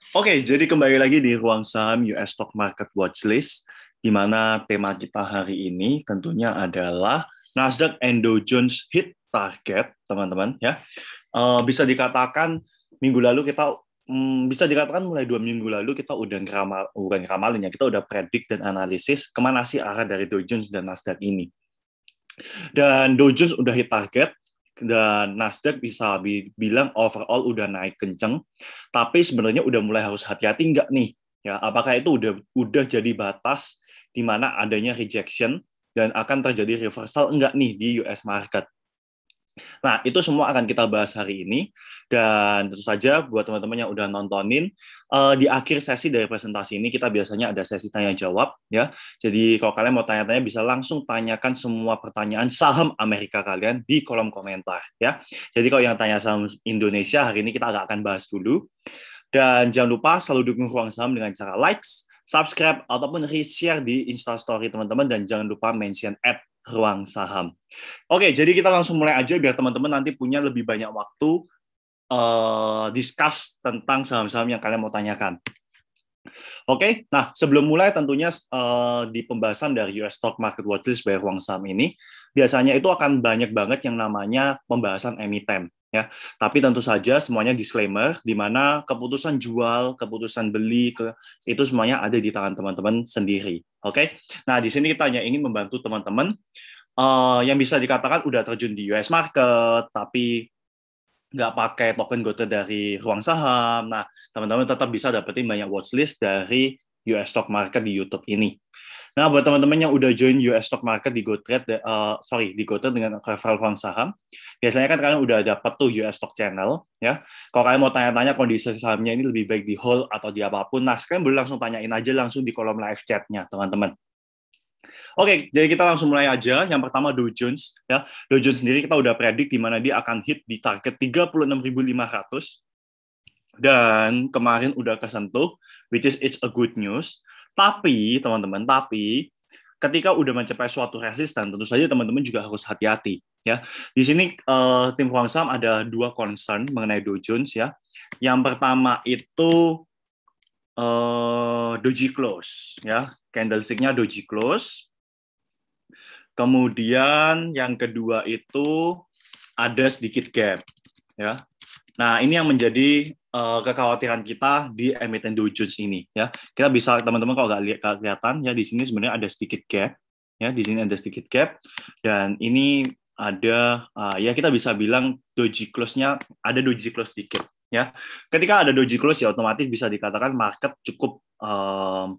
Oke, okay, jadi kembali lagi di ruang saham US Stock Market Watchlist, di mana tema kita hari ini tentunya adalah Nasdaq and Dow Jones hit target, teman-teman. Ya, uh, bisa dikatakan minggu lalu kita um, bisa dikatakan mulai dua minggu lalu kita udah ngeramal, bukan ngeramalin ya, kita udah predik dan analisis kemana sih arah dari Dow Jones dan Nasdaq ini. Dan Dow Jones udah hit target, dan Nasdaq bisa bilang overall udah naik kenceng, tapi sebenarnya udah mulai harus hati-hati nggak nih? Ya, apakah itu udah udah jadi batas di mana adanya rejection dan akan terjadi reversal enggak nih di US market? Nah, itu semua akan kita bahas hari ini. Dan tentu saja buat teman-teman yang udah nontonin, uh, di akhir sesi dari presentasi ini kita biasanya ada sesi tanya-jawab. ya. Jadi kalau kalian mau tanya-tanya bisa langsung tanyakan semua pertanyaan saham Amerika kalian di kolom komentar. ya. Jadi kalau yang tanya saham Indonesia, hari ini kita agak akan bahas dulu. Dan jangan lupa selalu dukung Ruang Saham dengan cara likes, subscribe, ataupun reshare di Instastory teman-teman. Dan jangan lupa mention at ruang saham. Oke, jadi kita langsung mulai aja biar teman-teman nanti punya lebih banyak waktu uh, discuss tentang saham-saham yang kalian mau tanyakan. Oke, okay, nah sebelum mulai tentunya uh, di pembahasan dari US Stock Market Watchlist by Huang Sam ini biasanya itu akan banyak banget yang namanya pembahasan emiten ya. Tapi tentu saja semuanya disclaimer di mana keputusan jual, keputusan beli ke, itu semuanya ada di tangan teman-teman sendiri. Oke. Okay? Nah, di sini kita hanya ingin membantu teman-teman uh, yang bisa dikatakan udah terjun di US market tapi nggak pakai token GoTo dari ruang saham. Nah, teman-teman tetap bisa dapetin banyak watchlist dari US stock market di YouTube ini. Nah, buat teman-teman yang udah join US stock market di GoTrade, uh, sorry, di GoTrade dengan referral ruang saham, biasanya kan kalian udah dapat tuh US stock channel, ya. Kalau kalian mau tanya-tanya kondisi sahamnya ini lebih baik di hold atau di apapun, nah, sekarang boleh langsung tanyain aja langsung di kolom live chatnya, teman-teman. Oke, jadi kita langsung mulai aja. Yang pertama Dow Jones ya. Dow Jones sendiri kita udah predik di mana dia akan hit di target 36.500 dan kemarin udah kesentuh which is it's a good news. Tapi teman-teman, tapi ketika udah mencapai suatu resisten tentu saja teman-teman juga harus hati-hati ya. Di sini uh, tim Huang Sam ada dua concern mengenai Dow Jones ya. Yang pertama itu Eh, doji close ya candlesticknya doji close kemudian yang kedua itu ada sedikit gap ya nah ini yang menjadi uh, kekhawatiran kita di emiten Dow Jones ini ya kita bisa teman-teman kalau nggak lihat kelihatan ya di sini sebenarnya ada sedikit gap ya di sini ada sedikit gap dan ini ada uh, ya kita bisa bilang doji close-nya ada doji close sedikit ya ketika ada doji close ya otomatis bisa dikatakan market cukup um,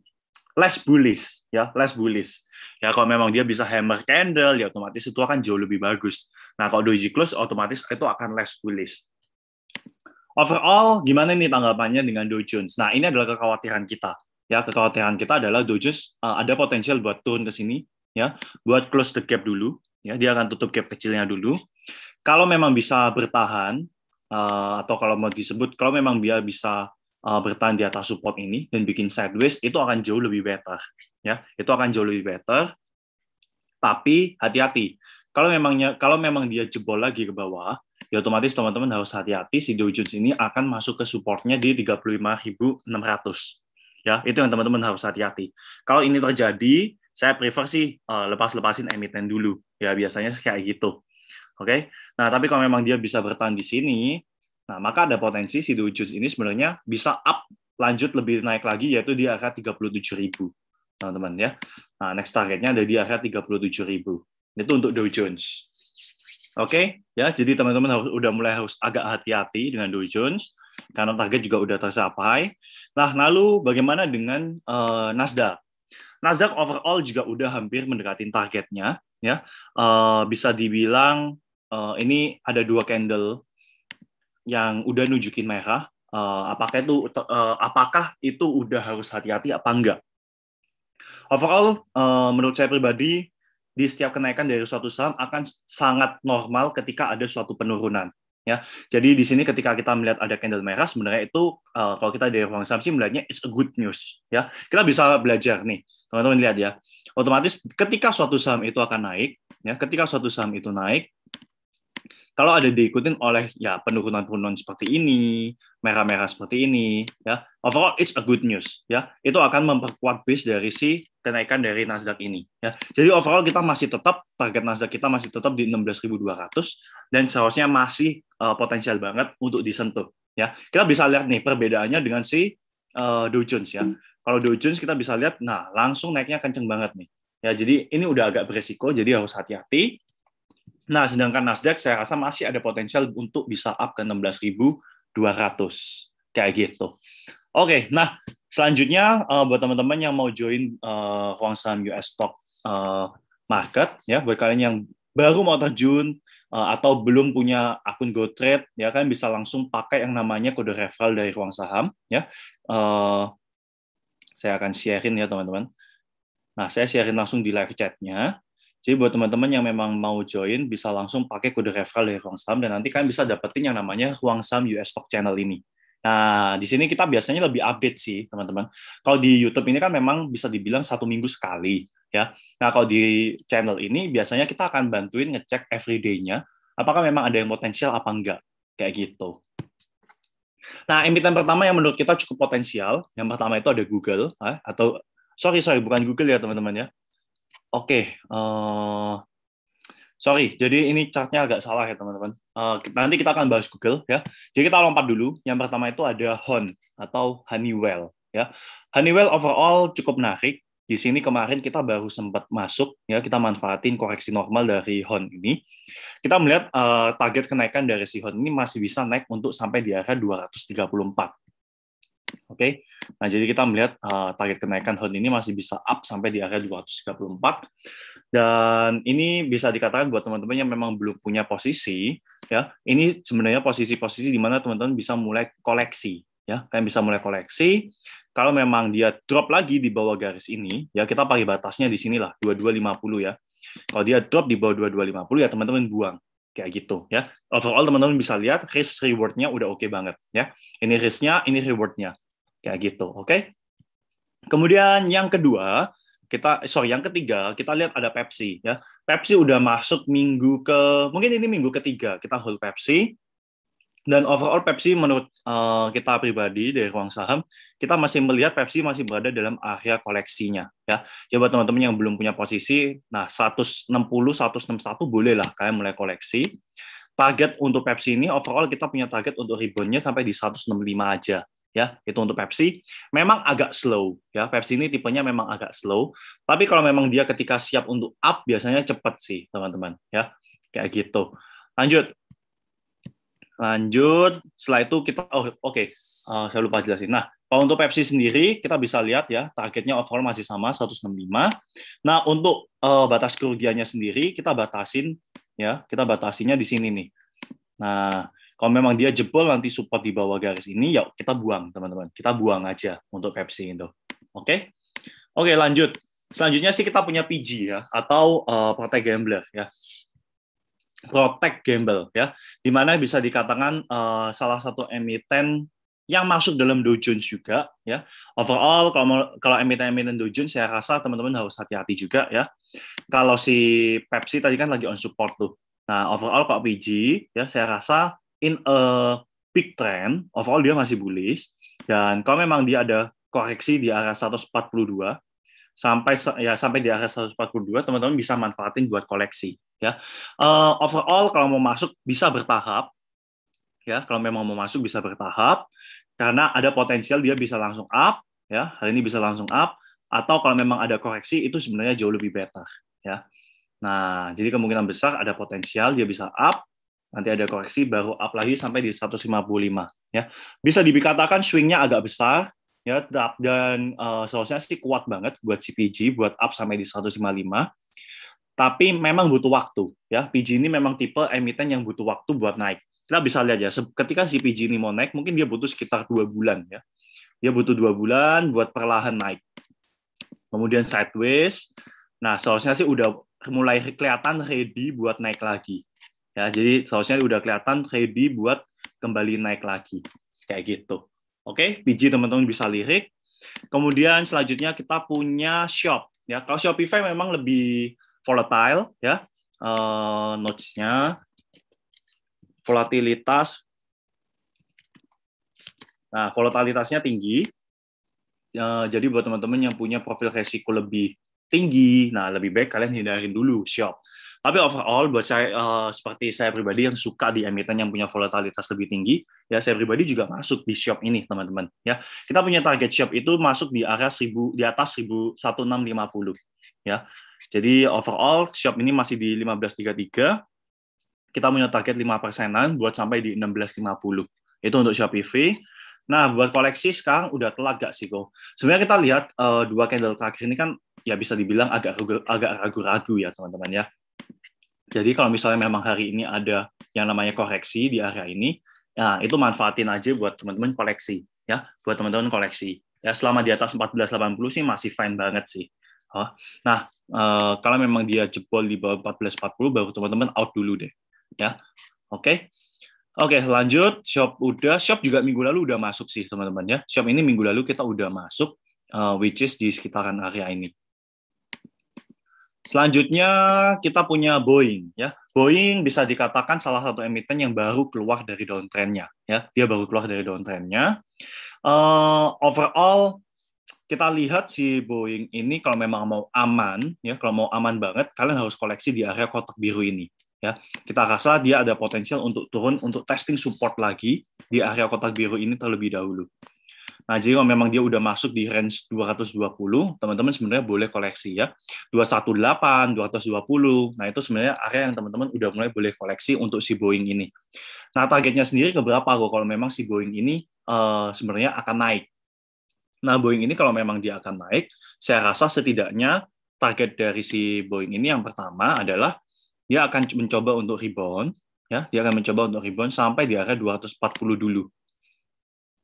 less bullish ya less bullish ya kalau memang dia bisa hammer candle ya otomatis itu akan jauh lebih bagus nah kalau doji close otomatis itu akan less bullish overall gimana nih tanggapannya dengan Dow Jones nah ini adalah kekhawatiran kita ya kekhawatiran kita adalah Dow Jones uh, ada potensial buat turun ke sini ya buat close the gap dulu ya dia akan tutup gap kecilnya dulu kalau memang bisa bertahan uh, atau kalau mau disebut kalau memang dia bisa uh, bertahan di atas support ini dan bikin sideways itu akan jauh lebih better ya itu akan jauh lebih better tapi hati-hati kalau memangnya kalau memang dia jebol lagi ke bawah ya otomatis teman-teman harus hati-hati si Dow Jones ini akan masuk ke supportnya di 35.600 ya itu yang teman-teman harus hati-hati kalau ini terjadi saya prefer sih uh, lepas-lepasin emiten dulu ya biasanya kayak gitu Oke. Okay? Nah, tapi kalau memang dia bisa bertahan di sini, nah maka ada potensi si Jones ini sebenarnya bisa up lanjut lebih naik lagi yaitu di area 37.000. Teman-teman ya. Nah, next targetnya ada di area 37.000. Itu untuk Dow Jones. Oke, okay? ya. Jadi teman-teman harus udah mulai harus agak hati-hati dengan Dow Jones karena target juga udah tercapai. Nah, lalu bagaimana dengan uh, Nasdaq? Nasdaq overall juga udah hampir mendekatin targetnya, ya. Uh, bisa dibilang uh, ini ada dua candle yang udah nunjukin merah. Uh, apakah itu uh, apakah itu udah harus hati-hati apa enggak? Overall, uh, menurut saya pribadi, di setiap kenaikan dari suatu saham akan sangat normal ketika ada suatu penurunan. Ya, jadi di sini ketika kita melihat ada candle merah, sebenarnya itu uh, kalau kita dari ruang saham sih melihatnya it's a good news. Ya, kita bisa belajar nih, teman-teman lihat ya. Otomatis ketika suatu saham itu akan naik, ya, ketika suatu saham itu naik, kalau ada diikutin oleh ya penurunan-penurunan seperti ini, merah-merah seperti ini, ya overall it's a good news, ya itu akan memperkuat base dari si kenaikan dari Nasdaq ini, ya. Jadi overall kita masih tetap target Nasdaq kita masih tetap di 16.200 dan seharusnya masih uh, potensial banget untuk disentuh, ya. Kita bisa lihat nih perbedaannya dengan si uh, Dow Jones ya. Kalau Dow Jones kita bisa lihat, nah langsung naiknya kenceng banget nih. Ya, jadi ini udah agak beresiko, jadi harus hati-hati. Nah, sedangkan Nasdaq saya rasa masih ada potensial untuk bisa up ke 16.200 kayak gitu. Oke, okay, nah selanjutnya uh, buat teman-teman yang mau join uh, ruang saham US stock uh, market ya, buat kalian yang baru mau terjun uh, atau belum punya akun GoTrade ya kan bisa langsung pakai yang namanya kode referral dari ruang saham ya. Uh, saya akan sharein ya teman-teman. Nah, saya sharein langsung di live chatnya. Jadi buat teman-teman yang memang mau join bisa langsung pakai kode referral dari Ruang Saham dan nanti kalian bisa dapetin yang namanya Ruang Saham US Stock Channel ini. Nah, di sini kita biasanya lebih update sih, teman-teman. Kalau di YouTube ini kan memang bisa dibilang satu minggu sekali, ya. Nah, kalau di channel ini biasanya kita akan bantuin ngecek everyday-nya, apakah memang ada yang potensial apa enggak, kayak gitu. Nah, emiten pertama yang menurut kita cukup potensial, yang pertama itu ada Google, ah, atau sorry sorry bukan Google ya teman-teman ya, Oke, okay, uh, eh, sorry, jadi ini chartnya agak salah ya teman-teman. Uh, nanti kita akan bahas Google ya. Jadi kita lompat dulu. Yang pertama itu ada Hon atau Honeywell ya. Honeywell overall cukup menarik. Di sini kemarin kita baru sempat masuk ya, kita manfaatin koreksi normal dari Hon ini. Kita melihat uh, target kenaikan dari si Hon ini masih bisa naik untuk sampai di area 234 Oke, okay? nah jadi kita melihat uh, target kenaikan herd ini masih bisa up sampai di area 234 dan ini bisa dikatakan buat teman-teman yang memang belum punya posisi ya, ini sebenarnya posisi-posisi di mana teman-teman bisa mulai koleksi ya, kalian bisa mulai koleksi. Kalau memang dia drop lagi di bawah garis ini ya kita pakai batasnya di sinilah 2250 ya. Kalau dia drop di bawah 2250 ya teman-teman buang kayak gitu ya overall teman-teman bisa lihat risk rewardnya udah oke okay banget ya ini risknya ini rewardnya kayak gitu oke okay? kemudian yang kedua kita sorry yang ketiga kita lihat ada Pepsi ya Pepsi udah masuk minggu ke mungkin ini minggu ketiga kita hold Pepsi dan overall Pepsi menurut uh, kita pribadi dari ruang saham, kita masih melihat Pepsi masih berada dalam area koleksinya ya. Ya buat teman-teman yang belum punya posisi, nah 160 161 bolehlah kalian mulai koleksi. Target untuk Pepsi ini overall kita punya target untuk reboundnya sampai di 165 aja ya itu untuk Pepsi memang agak slow ya Pepsi ini tipenya memang agak slow tapi kalau memang dia ketika siap untuk up biasanya cepat sih teman-teman ya kayak gitu lanjut Lanjut, setelah itu kita, oh oke, okay. uh, eh, saya lupa jelasin. Nah, kalau untuk Pepsi sendiri, kita bisa lihat ya, targetnya overall masih sama, 165. Nah, untuk uh, batas kerugiannya sendiri, kita batasin, ya, kita batasinya di sini nih. Nah, kalau memang dia jebol nanti support di bawah garis ini, ya kita buang, teman-teman. Kita buang aja untuk Pepsi itu. Oke? Okay? Oke, okay, lanjut. Selanjutnya sih kita punya PG ya, atau uh, eh, Partai Gambler ya. Protect Gamble ya, di mana bisa dikatakan uh, salah satu emiten yang masuk dalam Dow Jones juga ya. Overall kalau kalau emiten-emiten Dow Jones saya rasa teman-teman harus hati-hati juga ya. Kalau si Pepsi tadi kan lagi on support tuh. Nah, overall kalau PG ya saya rasa in a big trend, overall dia masih bullish dan kalau memang dia ada koreksi di arah 142 sampai ya sampai di akhir 142 teman-teman bisa manfaatin buat koleksi ya. Uh, overall kalau mau masuk bisa bertahap ya kalau memang mau masuk bisa bertahap karena ada potensial dia bisa langsung up ya hari ini bisa langsung up atau kalau memang ada koreksi itu sebenarnya jauh lebih better ya. Nah, jadi kemungkinan besar ada potensial dia bisa up, nanti ada koreksi baru up lagi sampai di 155 ya. Bisa dikatakan swingnya agak besar ya tetap dan uh, eh, seharusnya sih kuat banget buat CPG buat up sampai di 155 tapi memang butuh waktu ya PG ini memang tipe emiten yang butuh waktu buat naik kita bisa lihat ya ketika si PG ini mau naik mungkin dia butuh sekitar dua bulan ya dia butuh dua bulan buat perlahan naik kemudian sideways nah seharusnya sih udah mulai kelihatan ready buat naik lagi ya jadi seharusnya udah kelihatan ready buat kembali naik lagi kayak gitu Oke, okay? biji teman-teman bisa lirik. Kemudian selanjutnya kita punya shop. Ya, kalau Shopify memang lebih volatile ya. Uh, notes-nya volatilitas Nah, volatilitasnya tinggi. Uh, jadi buat teman-teman yang punya profil resiko lebih tinggi, nah lebih baik kalian hindarin dulu shop. Tapi overall buat saya uh, seperti saya pribadi yang suka di emiten yang punya volatilitas lebih tinggi, ya saya pribadi juga masuk di shop ini, teman-teman. Ya, kita punya target shop itu masuk di area 1000 di atas puluh ya. Jadi overall shop ini masih di 1533. Kita punya target 5 persenan buat sampai di 1650. Itu untuk shop Shopee. Nah, buat koleksi sekarang udah telat gak sih, kok? Sebenarnya kita lihat uh, dua candle terakhir ini kan ya bisa dibilang agak agak ragu-ragu ya, teman-teman ya. Jadi kalau misalnya memang hari ini ada yang namanya koreksi di area ini, ya itu manfaatin aja buat teman-teman koleksi ya, buat teman-teman koleksi. Ya selama di atas 1480 sih masih fine banget sih. Oh, nah, eh, kalau memang dia jebol di bawah 1440 baru teman-teman out dulu deh. Ya. Oke. Okay? Oke, okay, lanjut. Shop udah, shop juga minggu lalu udah masuk sih teman-teman ya. Shop ini minggu lalu kita udah masuk, uh, which is di sekitaran area ini. Selanjutnya kita punya Boeing ya. Boeing bisa dikatakan salah satu emiten yang baru keluar dari downtrendnya ya. Dia baru keluar dari downtrendnya. Uh, eh, overall kita lihat si Boeing ini kalau memang mau aman ya, kalau mau aman banget kalian harus koleksi di area kotak biru ini ya. Kita rasa dia ada potensial untuk turun untuk testing support lagi di area kotak biru ini terlebih dahulu Nah, jadi kalau memang dia udah masuk di range 220, teman-teman sebenarnya boleh koleksi ya. 218, 220. Nah, itu sebenarnya area yang teman-teman udah mulai boleh koleksi untuk si Boeing ini. Nah, targetnya sendiri ke berapa kalau memang si Boeing ini uh, sebenarnya akan naik. Nah, Boeing ini kalau memang dia akan naik, saya rasa setidaknya target dari si Boeing ini yang pertama adalah dia akan mencoba untuk rebound ya, dia akan mencoba untuk rebound sampai di area 240 dulu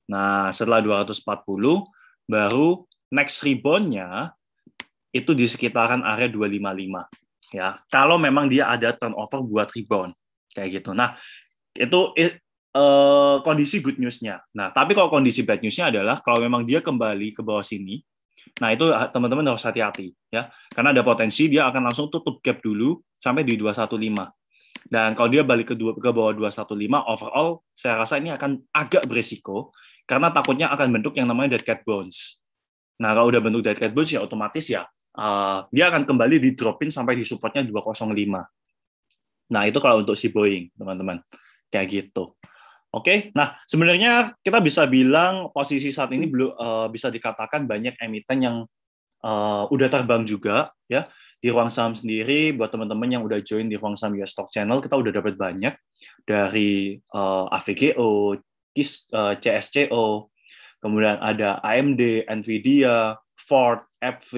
Nah, setelah 240 baru next reboundnya itu di sekitaran area 255 ya. Kalau memang dia ada turnover buat rebound kayak gitu. Nah, itu it, uh, eh, kondisi good newsnya. Nah, tapi kalau kondisi bad newsnya adalah kalau memang dia kembali ke bawah sini, nah itu ah, teman-teman harus hati-hati ya, karena ada potensi dia akan langsung tutup gap dulu sampai di 215. Dan kalau dia balik ke, dua, ke bawah 215, overall saya rasa ini akan agak beresiko karena takutnya akan bentuk yang namanya dead cat bones. Nah, kalau udah bentuk dead cat bones ya otomatis ya uh, dia akan kembali di dropin sampai di supportnya 205. Nah, itu kalau untuk si Boeing, teman-teman. Kayak gitu. Oke, okay? nah sebenarnya kita bisa bilang posisi saat ini belum uh, eh, bisa dikatakan banyak emiten yang uh, udah terbang juga ya di ruang saham sendiri buat teman-teman yang udah join di ruang saham US Stock Channel kita udah dapat banyak dari uh, AVGO, Eh, CSCO, kemudian ada AMD, Nvidia, Ford, FV,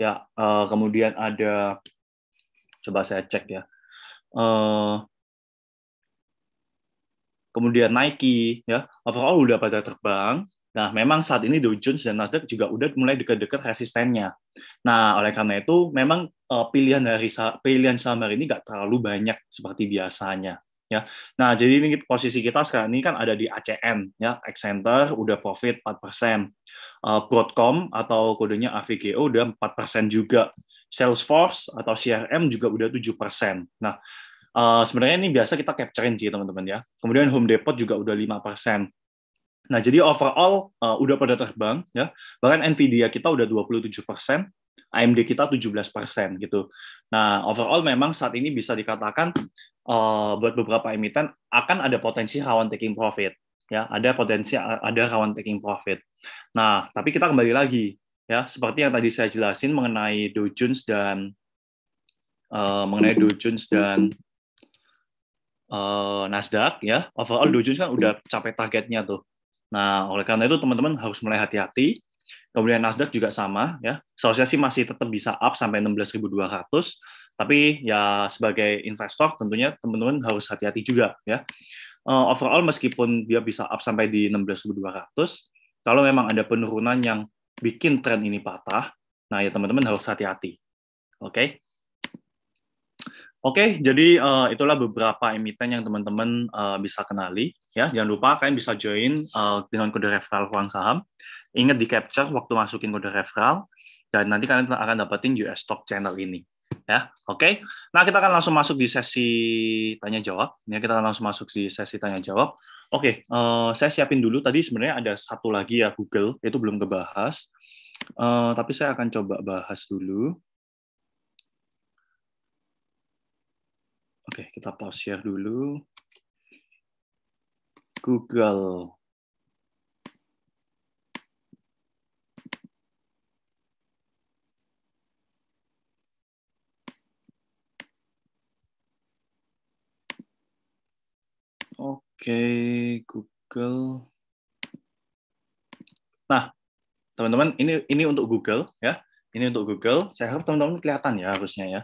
ya eh, kemudian ada coba saya cek ya. Eh, kemudian Nike ya overall udah pada terbang. Nah, memang saat ini Dow Jones dan Nasdaq juga udah mulai dekat-dekat resistennya. Nah, oleh karena itu memang uh, pilihan dari pilihan saham hari ini nggak terlalu banyak seperti biasanya ya. Nah, jadi ini posisi kita sekarang ini kan ada di ACN ya, Accenter udah profit 4%. Uh, eh, Broadcom atau kodenya AVGO udah 4% juga. Salesforce atau CRM juga udah 7%. Nah, uh, sebenarnya ini biasa kita capturein sih teman-teman ya. Kemudian Home Depot juga udah 5%. Nah, jadi overall uh, udah pada terbang ya. Bahkan Nvidia kita udah 27%, AMD kita 17% gitu. Nah, overall memang saat ini bisa dikatakan uh, buat beberapa emiten akan ada potensi rawan taking profit ya, ada potensi eh, ada rawan taking profit. Nah, tapi kita kembali lagi ya, seperti yang tadi saya jelasin mengenai Dow Jones dan uh, mengenai Dow Jones dan uh, Nasdaq ya, overall Dow Jones kan udah capai targetnya tuh. Nah, oleh karena itu teman-teman harus mulai hati-hati Kemudian Nasdaq juga sama ya. Seharusnya sih masih tetap bisa up sampai 16.200 tapi ya sebagai investor tentunya teman-teman harus hati-hati juga ya. Uh, overall meskipun dia bisa up sampai di 16.200 kalau memang ada penurunan yang bikin tren ini patah, nah ya teman-teman harus hati-hati. Oke. Okay? Oke, okay, jadi uh, itulah beberapa emiten yang teman-teman uh, bisa kenali. Ya, jangan lupa kalian bisa join uh, dengan kode referral ruang saham. Ingat di capture waktu masukin kode referral dan nanti kalian akan dapetin US stock channel ini. Ya, oke. Okay? Nah, kita akan langsung masuk di sesi tanya jawab. ini ya, kita akan langsung masuk di sesi tanya jawab. Oke, okay, uh, eh, saya siapin dulu. Tadi sebenarnya ada satu lagi ya Google, itu belum kebahas. Uh, tapi saya akan coba bahas dulu. Oke, okay, kita pause share dulu. Google. Oke Google. Nah, teman-teman, ini ini untuk Google ya. Ini untuk Google. Saya harap teman-teman kelihatan ya harusnya ya.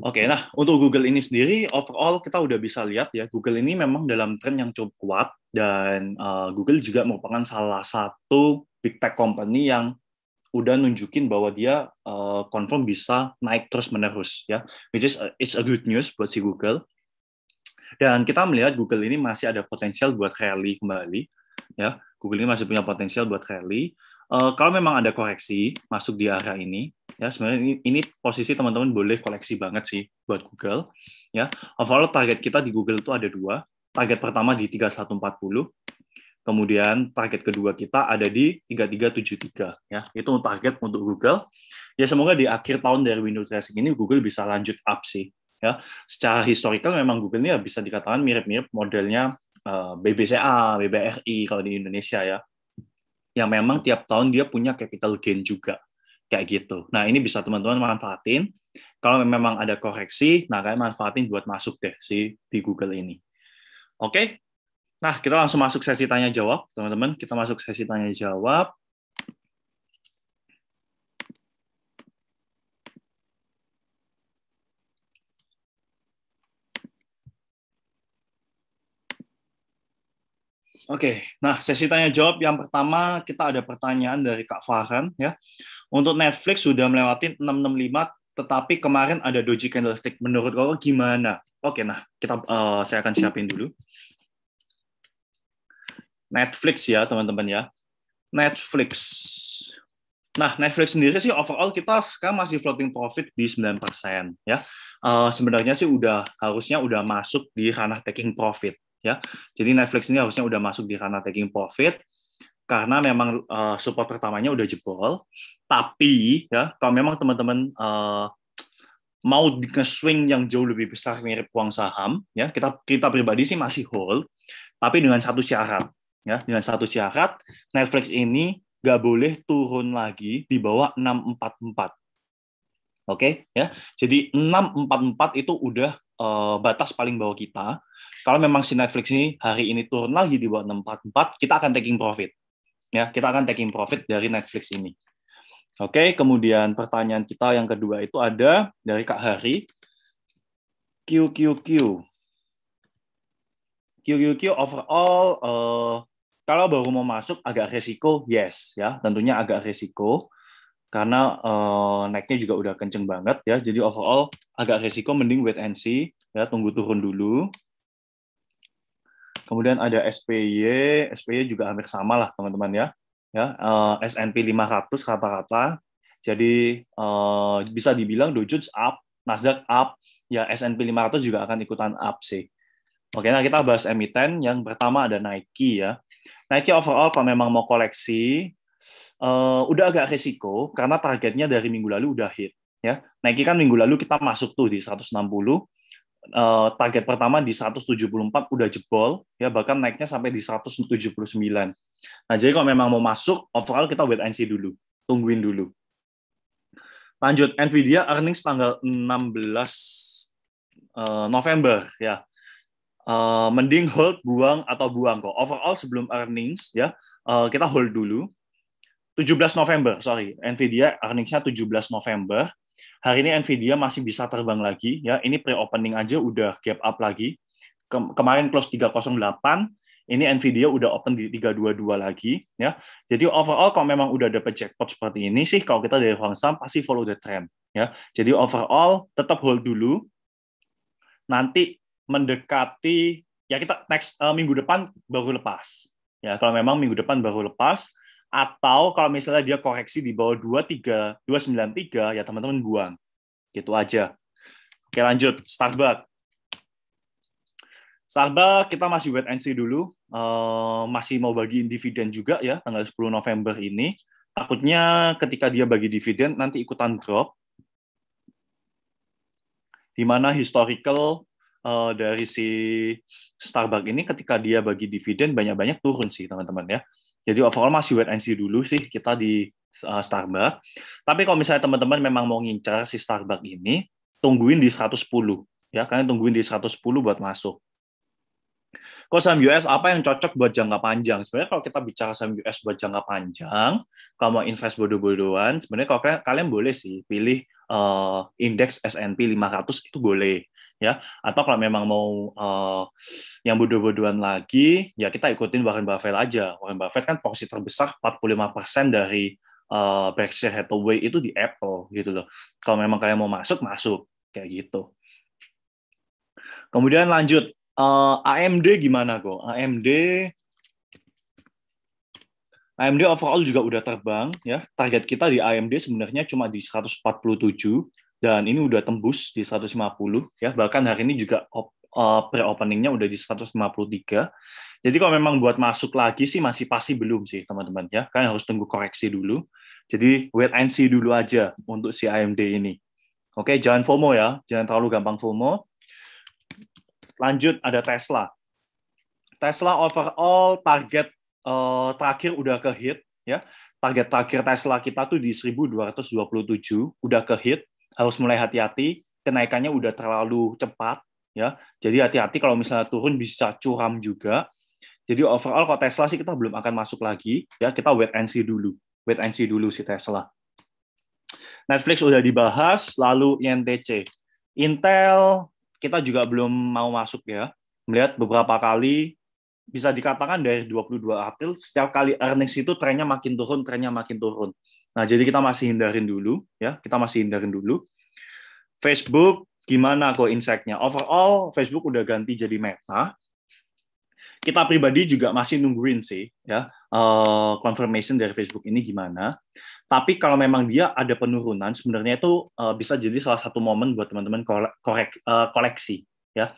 Oke, nah untuk Google ini sendiri overall kita udah bisa lihat ya Google ini memang dalam tren yang cukup kuat dan uh, Google juga merupakan salah satu big tech company yang udah nunjukin bahwa dia uh, confirm bisa naik terus menerus ya which is a, eh, it's a good news buat si Google dan kita melihat Google ini masih ada potensial buat rally kembali ya Google ini masih punya potensial buat rally uh, kalau memang ada koreksi masuk di area ini ya sebenarnya ini, ini posisi teman-teman boleh koleksi banget sih buat Google ya overall target kita di Google itu ada dua target pertama di 3140 Kemudian target kedua kita ada di 3373 ya. Itu target untuk Google. Ya semoga di akhir tahun dari window dressing ini Google bisa lanjut up sih ya. Secara historical memang Google ini ya bisa dikatakan mirip-mirip modelnya eh, BBCA, BBRI kalau di Indonesia ya. Yang memang tiap tahun dia punya capital gain juga kayak gitu. Nah, ini bisa teman-teman manfaatin. Kalau memang ada koreksi, nah kalian manfaatin buat masuk deh si di Google ini. Oke, Nah, kita langsung masuk sesi tanya jawab, teman-teman. Kita masuk sesi tanya jawab. Oke, nah sesi tanya jawab yang pertama kita ada pertanyaan dari Kak Farhan ya. Untuk Netflix sudah melewati 665 tetapi kemarin ada doji candlestick. Menurut kau gimana? Oke, nah kita uh, saya akan siapin dulu. Netflix ya teman-teman ya. Netflix. Nah, Netflix sendiri sih overall kita sekarang masih floating profit di 9% ya. Uh, sebenarnya sih udah harusnya udah masuk di ranah taking profit ya. Jadi Netflix ini harusnya udah masuk di ranah taking profit karena memang uh, support pertamanya udah jebol. Tapi ya kalau memang teman-teman eh, mau nge-swing yang jauh lebih besar mirip uang saham ya, kita kita pribadi sih masih hold tapi dengan satu syarat ya dengan satu syarat Netflix ini nggak boleh turun lagi di bawah 644. Oke, okay? ya. Jadi 644 itu udah uh, batas paling bawah kita. Kalau memang si Netflix ini hari ini turun lagi di bawah 644, kita akan taking profit. Ya, kita akan taking profit dari Netflix ini. Oke, okay? kemudian pertanyaan kita yang kedua itu ada dari Kak Hari. QQQ. QQQ overall uh, kalau baru mau masuk agak resiko, yes ya, tentunya agak resiko karena uh, naiknya juga udah kenceng banget ya. Jadi overall agak resiko mending wait and see ya, tunggu turun dulu. Kemudian ada SPY, SPY juga hampir sama lah teman-teman ya. Ya, uh, S&P 500 rata-rata. Jadi uh, bisa dibilang Dow Jones up, Nasdaq up, ya S&P 500 juga akan ikutan up sih. Oke, nah kita bahas emiten yang pertama ada Nike ya. Nah, Nike overall kalau memang mau koleksi uh, udah agak risiko karena targetnya dari minggu lalu udah hit ya. Nah, Nike kan minggu lalu kita masuk tuh di 160 Uh, eh, target pertama di 174 udah jebol ya bahkan naiknya sampai di 179. Nah, jadi kalau memang mau masuk overall kita wait and see dulu. Tungguin dulu. Lanjut Nvidia earnings tanggal 16 uh, eh, November ya. Eh, mending hold, buang atau buang kok. Overall sebelum earnings ya, uh, kita hold dulu. 17 November, sorry, Nvidia earningsnya 17 November. Hari ini Nvidia masih bisa terbang lagi ya. Ini pre-opening aja udah gap up lagi. Kem kemarin close 308, ini Nvidia udah open di 322 lagi ya. Jadi overall kalau memang udah dapat jackpot seperti ini sih kalau kita dari Hong Sam pasti follow the trend ya. Jadi overall tetap hold dulu. Nanti mendekati ya kita next uh, minggu depan baru lepas. Ya, kalau memang minggu depan baru lepas atau kalau misalnya dia koreksi di bawah 23 293 ya teman-teman buang. Gitu aja. Oke, lanjut Starbucks. Starbucks kita masih wait and see dulu, uh, masih mau bagi dividen juga ya tanggal 10 November ini. Takutnya ketika dia bagi dividen nanti ikutan drop, di mana historical uh, dari si Starbucks ini ketika dia bagi dividen banyak-banyak turun sih teman-teman ya. Jadi overall masih wait and see dulu sih kita di uh, Starbucks. Tapi kalau misalnya teman-teman memang mau ngincar si Starbucks ini, tungguin di 110 ya, kalian tungguin di 110 buat masuk. Kalau saham US apa yang cocok buat jangka panjang? Sebenarnya kalau kita bicara saham US buat jangka panjang, kalau mau invest bodoh-bodohan, sebenarnya kalau kalian, boleh sih pilih uh, indeks S&P 500 itu boleh ya atau kalau memang mau uh, yang bodoh-bodohan lagi ya kita ikutin Warren Buffett aja Warren Buffett kan porsi terbesar 45% dari uh, Berkshire Hathaway itu di Apple gitu loh kalau memang kalian mau masuk masuk kayak gitu kemudian lanjut uh, eh, AMD gimana kok AMD AMD overall juga udah terbang ya target kita di AMD sebenarnya cuma di 147 dan ini udah tembus di 150 ya bahkan hari ini juga op, uh, eh, pre openingnya udah di 153 jadi kalau memang buat masuk lagi sih masih pasti belum sih teman-teman ya kan harus tunggu koreksi dulu jadi wait and see dulu aja untuk si AMD ini oke jangan FOMO ya jangan terlalu gampang FOMO lanjut ada Tesla Tesla overall target uh, terakhir udah ke hit ya target terakhir Tesla kita tuh di 1227 udah ke hit harus mulai hati-hati kenaikannya udah terlalu cepat ya jadi hati-hati kalau misalnya turun bisa curam juga jadi overall kalau Tesla sih kita belum akan masuk lagi ya kita wait and see dulu wait and see dulu si Tesla Netflix udah dibahas lalu INTC Intel kita juga belum mau masuk ya melihat beberapa kali bisa dikatakan dari 22 April setiap kali earnings itu trennya makin turun, trennya makin turun. Nah, jadi kita masih hindarin dulu ya, kita masih hindarin dulu. Facebook gimana kok insight-nya? Overall Facebook udah ganti jadi Meta. Kita pribadi juga masih nungguin sih ya uh, confirmation dari Facebook ini gimana. Tapi kalau memang dia ada penurunan, sebenarnya itu uh, bisa jadi salah satu momen buat teman-teman korek uh, koleksi ya.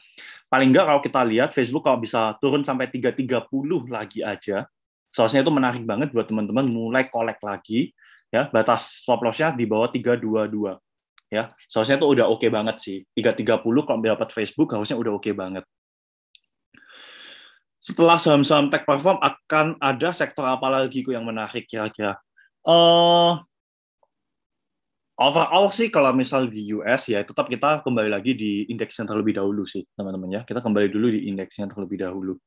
Paling nggak kalau kita lihat Facebook kalau bisa turun sampai 330 lagi aja, seharusnya itu menarik banget buat teman-teman mulai kolek lagi ya batas stop lossnya di bawah 322 ya seharusnya itu udah oke okay banget sih 330 kalau dapat Facebook harusnya udah oke okay banget setelah saham-saham tech perform akan ada sektor apa lagi kok yang menarik kira-kira uh, overall sih kalau misal di US ya tetap kita kembali lagi di indeks yang terlebih dahulu sih teman-teman ya kita kembali dulu di indeks yang terlebih dahulu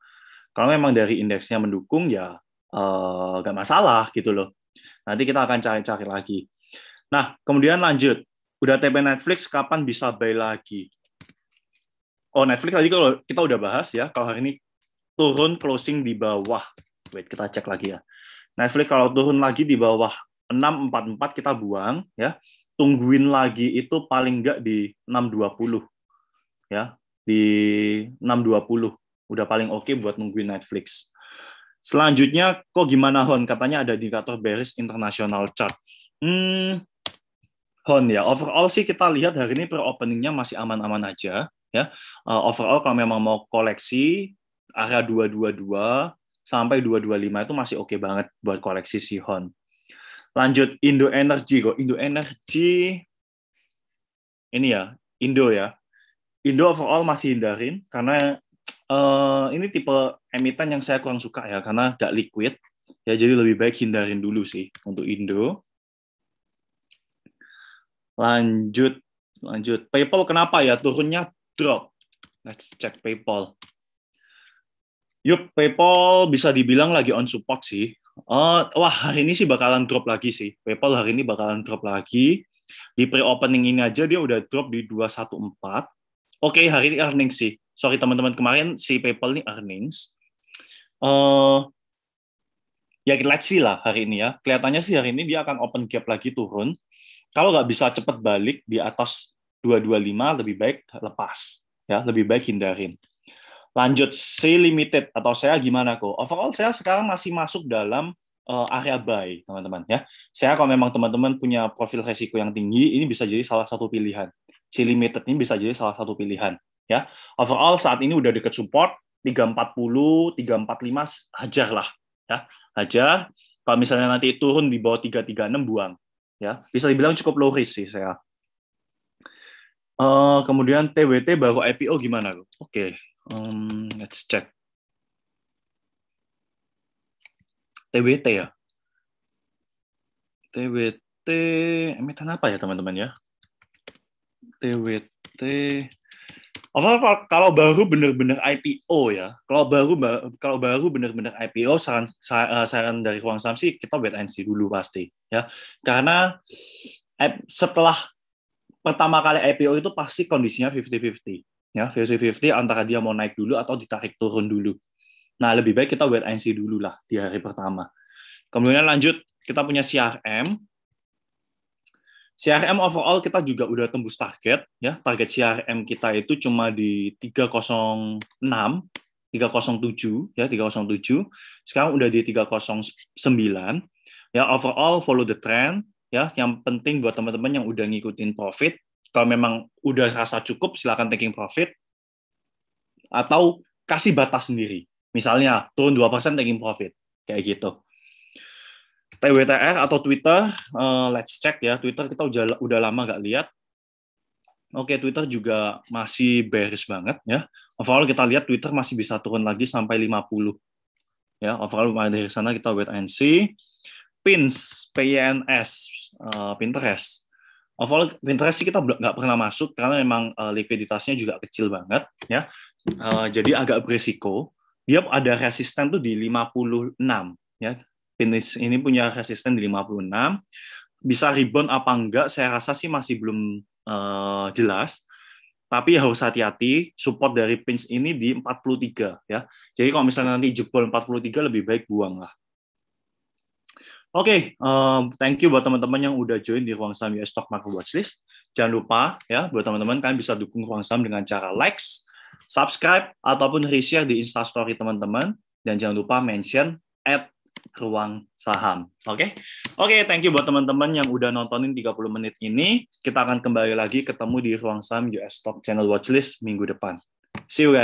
kalau memang dari indeksnya mendukung ya eh, nggak uh, masalah gitu loh Nanti kita akan cari-cari lagi. Nah, kemudian lanjut. Udah TP Netflix, kapan bisa buy lagi? Oh, Netflix tadi kalau kita udah bahas ya, kalau hari ini turun closing di bawah. Wait, kita cek lagi ya. Netflix kalau turun lagi di bawah 644 kita buang ya. Tungguin lagi itu paling nggak di 620 ya, di 620 udah paling oke okay buat nungguin Netflix. Selanjutnya, kok gimana Hon? Katanya ada indikator bearish international chart. Hmm, Hon ya, overall sih kita lihat hari ini per openingnya masih aman-aman aja. ya. Uh, overall kalau memang mau koleksi, area 222 sampai 225 itu masih oke okay banget buat koleksi si Hon. Lanjut, Indo Energy. Kok Indo Energy, ini ya, Indo ya. Indo overall masih hindarin karena Eh, ini tipe emiten yang saya kurang suka ya karena gak liquid ya jadi lebih baik hindarin dulu sih untuk Indo lanjut lanjut PayPal kenapa ya turunnya drop let's check PayPal Yuk, PayPal bisa dibilang lagi on support sih uh, wah hari ini sih bakalan drop lagi sih PayPal hari ini bakalan drop lagi di pre-opening ini aja dia udah drop di 214 Oke, okay, hari ini earning sih sorry teman-teman kemarin si PayPal nih earnings. Uh, ya let's see lah hari ini ya. Kelihatannya sih hari ini dia akan open gap lagi turun. Kalau nggak bisa cepat balik di atas 225 lebih baik lepas ya, lebih baik hindarin. Lanjut si limited atau saya gimana kok? Overall saya sekarang masih masuk dalam uh, area buy teman-teman ya. Saya kalau memang teman-teman punya profil resiko yang tinggi ini bisa jadi salah satu pilihan. si limited ini bisa jadi salah satu pilihan ya overall saat ini udah deket support 340 345 hajar lah ya hajar kalau misalnya nanti turun di bawah 336 buang ya bisa dibilang cukup low risk sih saya uh, kemudian TWT baru IPO gimana oke okay. um, let's check TWT ya TWT emiten apa ya teman-teman ya TWT Overall kalau baru benar-benar IPO ya, kalau baru kalau baru benar-benar IPO saran eh, saran dari ruang saham sih kita wait and see dulu pasti ya. Karena eh, setelah pertama kali IPO itu pasti kondisinya 50-50 ya, 50-50 antara dia mau naik dulu atau ditarik turun dulu. Nah, lebih baik kita wait and see dulu lah di hari pertama. Kemudian lanjut kita punya CRM CRM overall kita juga udah tembus target ya. Target CRM kita itu cuma di 306, 307 ya, 307. Sekarang udah di 309. Ya, overall follow the trend ya. Yang penting buat teman-teman yang udah ngikutin profit, kalau memang udah rasa cukup silakan taking profit atau kasih batas sendiri. Misalnya turun 2% taking profit kayak gitu. TWTR atau Twitter, uh, let's check ya. Twitter kita udah udah lama nggak lihat. Oke, okay, Twitter juga masih bearish banget ya. Overall kita lihat Twitter masih bisa turun lagi sampai 50. Ya, overall dari sana kita wait and see. Pins, PNS, uh, eh, Pinterest. Overall Pinterest sih kita nggak pernah masuk karena memang uh, likuiditasnya juga kecil banget ya. Uh, jadi agak berisiko. Dia ada resisten tuh di 56 ya Finish ini punya resisten di 56. Bisa rebound apa enggak, saya rasa sih masih belum uh, jelas. Tapi ya harus hati-hati, support dari Pins ini di 43 ya. Jadi kalau misalnya nanti jebol 43 lebih baik buang lah. Oke, okay, eh, um, thank you buat teman-teman yang udah join di Ruang Saham US Stock Market Watchlist. Jangan lupa ya, buat teman-teman kalian bisa dukung Ruang Saham dengan cara like, subscribe, ataupun reshare di Instastory teman-teman. Dan jangan lupa mention at ruang saham. Oke. Okay? Oke, okay, thank you buat teman-teman yang udah nontonin 30 menit ini. Kita akan kembali lagi ketemu di ruang saham US Stock Channel Watchlist minggu depan. See you guys.